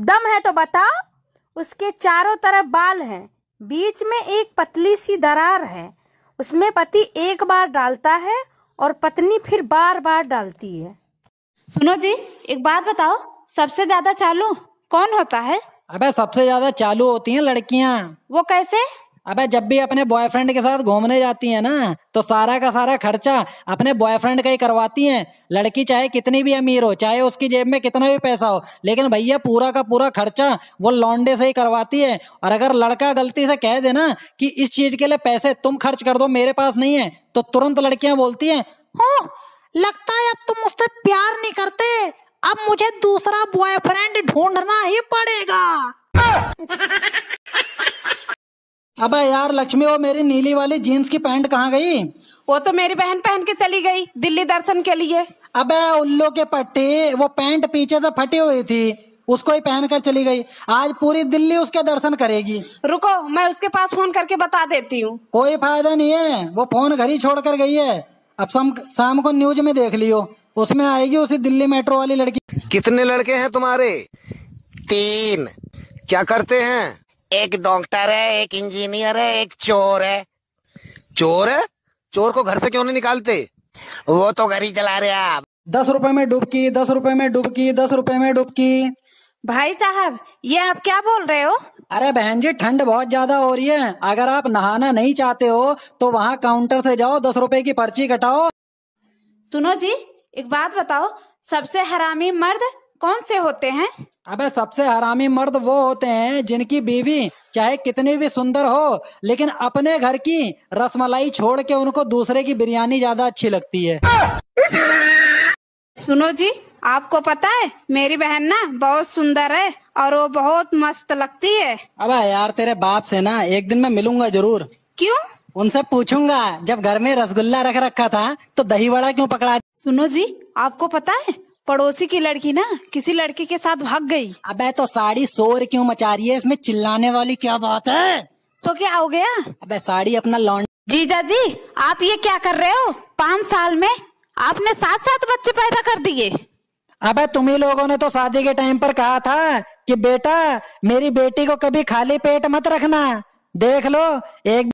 दम है तो बताओ उसके चारों तरफ बाल हैं बीच में एक पतली सी दरार है उसमें पति एक बार डालता है और पत्नी फिर बार बार डालती है सुनो जी एक बात बताओ सबसे ज्यादा चालू कौन होता है अबे सबसे ज्यादा चालू होती हैं लड़कियां वो कैसे अबे जब भी अपने बॉयफ्रेंड के साथ घूमने जाती है ना तो सारा का सारा खर्चा अपने बॉयफ्रेंड का ही करवाती हैं लड़की चाहे कितनी भी अमीर हो चाहे उसकी जेब में कितना भी पैसा हो लेकिन भैया पूरा का पूरा खर्चा वो लौंडे से ही करवाती है और अगर लड़का गलती से कह देना कि इस चीज के लिए पैसे तुम खर्च कर दो मेरे पास नहीं है तो तुरंत लड़कियां बोलती है हाँ, लगता है अब तुम मुझसे प्यार नहीं करते अब मुझे दूसरा बॉयफ्रेंड ढूंढना ही पड़ेगा अबे यार लक्ष्मी वो मेरी नीली वाली जीन्स की पैंट कहाँ गई वो तो मेरी बहन पहन के चली गई दिल्ली दर्शन के लिए अबे उल्लू के पट्टी वो पैंट पीछे से फटी हुई थी उसको ही पहन कर चली गई आज पूरी दिल्ली उसके दर्शन करेगी रुको मैं उसके पास फोन करके बता देती हूँ कोई फायदा नहीं है वो फोन घर ही छोड़ कर गई है अब शाम शाम को न्यूज में देख लियो उसमें आएगी उसी दिल्ली मेट्रो वाली लड़की कितने लड़के हैं तुम्हारे तीन क्या करते हैं एक डॉक्टर है एक इंजीनियर है एक चोर है चोर है चोर को घर से क्यों नहीं निकालते वो तो घर ही चला रहे आप दस रुपए में डुबकी दस रुपए में डुबकी दस रुपए में डुबकी भाई साहब ये आप क्या बोल रहे हो अरे बहन जी ठंड बहुत ज्यादा हो रही है अगर आप नहाना नहीं चाहते हो तो वहाँ काउंटर से जाओ दस रुपए की पर्ची कटाओ सुनो जी एक बात बताओ सबसे हरामी मर्द कौन से होते हैं अबे सबसे हरामी मर्द वो होते हैं जिनकी बीवी चाहे कितनी भी सुंदर हो लेकिन अपने घर की रसमलाई छोड़ के उनको दूसरे की बिरयानी ज्यादा अच्छी लगती है सुनो जी आपको पता है मेरी बहन ना बहुत सुंदर है और वो बहुत मस्त लगती है अबे यार तेरे बाप से ना एक दिन मैं मिलूंगा जरूर क्यों उनसे पूछूंगा जब घर में रसगुल्ला रख रखा था तो दही वड़ा क्यों पकड़ा सुनो जी आपको पता है पड़ोसी की लड़की ना किसी लड़के के साथ भाग गई अबे तो साड़ी शोर क्यों मचा रही है इसमें चिल्लाने वाली क्या बात है तो क्या हो गया अबे साड़ी अपना लॉन्ड जीजा जी आप ये क्या कर रहे हो पाँच साल में आपने सात सात बच्चे पैदा कर दिए अबे तुम ही लोगों ने तो शादी के टाइम पर कहा था कि बेटा मेरी बेटी को कभी खाली पेट मत रखना देख लो एक